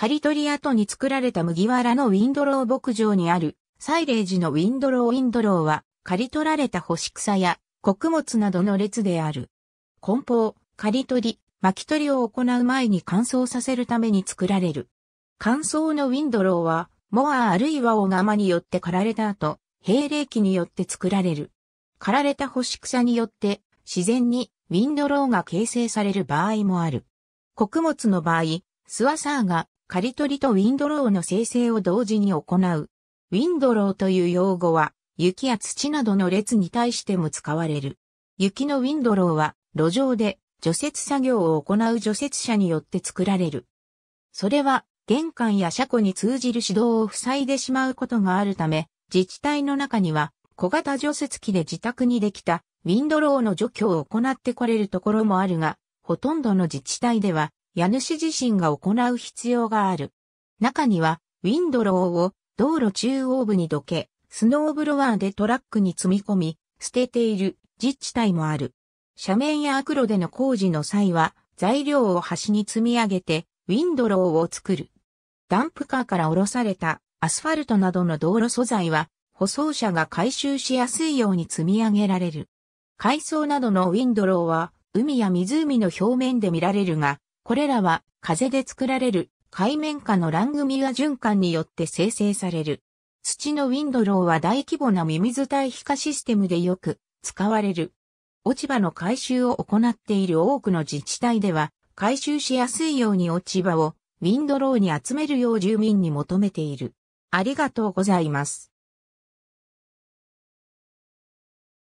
刈り取り後に作られた麦わらのウィンドロー牧場にある、サイレージのウィンドローウィンドローは、刈り取られた干し草や穀物などの列である。梱包、刈り取り、巻き取りを行う前に乾燥させるために作られる。乾燥のウィンドローは、モアあるいはオガマによって刈られた後、平冷期によって作られる。刈られた干し草によって、自然にウィンドローが形成される場合もある。穀物の場合、スワサーが刈り取りとウィンドローの生成を同時に行う。ウィンドローという用語は、雪や土などの列に対しても使われる。雪のウィンドローは、路上で除雪作業を行う除雪車によって作られる。それは、玄関や車庫に通じる指導を塞いでしまうことがあるため、自治体の中には、小型除雪機で自宅にできたウィンドローの除去を行ってこれるところもあるが、ほとんどの自治体では家主自身が行う必要がある。中には、ウィンドローを道路中央部にどけ、スノーブロワーでトラックに積み込み、捨てている自治体もある。斜面や悪路での工事の際は、材料を端に積み上げて、ウィンドローを作る。ダンプカーから下ろされたアスファルトなどの道路素材は、舗装車が回収しやすいように積み上げられる。海藻などのウィンドローは、海や湖の表面で見られるが、これらは風で作られる海面下のラングミア循環によって生成される。土のウィンドローは大規模なミミズ対皮下システムでよく使われる。落ち葉の回収を行っている多くの自治体では、回収しやすいように落ち葉をウィンドローに集めるよう住民に求めている。ありがとうございます。